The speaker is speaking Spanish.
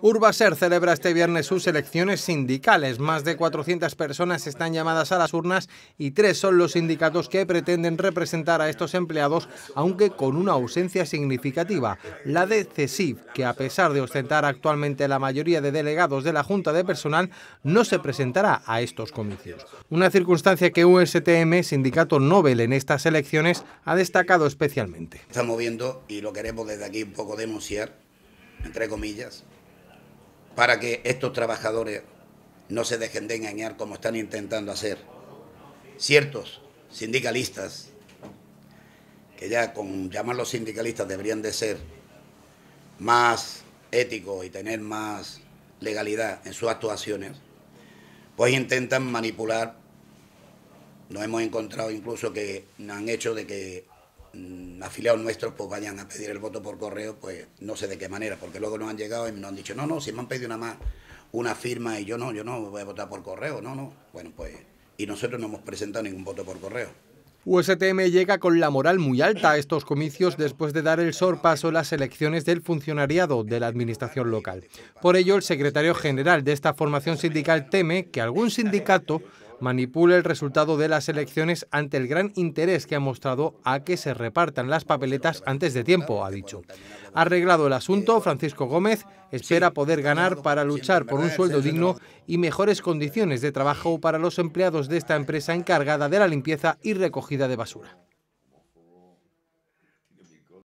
Urbaser celebra este viernes sus elecciones sindicales. Más de 400 personas están llamadas a las urnas y tres son los sindicatos que pretenden representar a estos empleados, aunque con una ausencia significativa, la de CESIF, que a pesar de ostentar actualmente la mayoría de delegados de la Junta de Personal, no se presentará a estos comicios. Una circunstancia que USTM, sindicato Nobel en estas elecciones, ha destacado especialmente. Estamos viendo, y lo queremos desde aquí un poco denunciar, entre comillas, para que estos trabajadores no se dejen de engañar como están intentando hacer. Ciertos sindicalistas, que ya con llamarlos sindicalistas deberían de ser más éticos y tener más legalidad en sus actuaciones, pues intentan manipular. Nos hemos encontrado incluso que han hecho de que Mm, afiliados nuestros pues vayan a pedir el voto por correo, pues no sé de qué manera, porque luego nos han llegado y nos han dicho, no, no, si me han pedido una más una firma y yo no, yo no voy a votar por correo, no, no. Bueno, pues y nosotros no hemos presentado ningún voto por correo. USTM llega con la moral muy alta a estos comicios después de dar el sorpaso las elecciones del funcionariado de la administración local. Por ello, el secretario general de esta formación sindical teme que algún sindicato Manipule el resultado de las elecciones ante el gran interés que ha mostrado a que se repartan las papeletas antes de tiempo, ha dicho. Arreglado el asunto, Francisco Gómez espera poder ganar para luchar por un sueldo digno y mejores condiciones de trabajo para los empleados de esta empresa encargada de la limpieza y recogida de basura.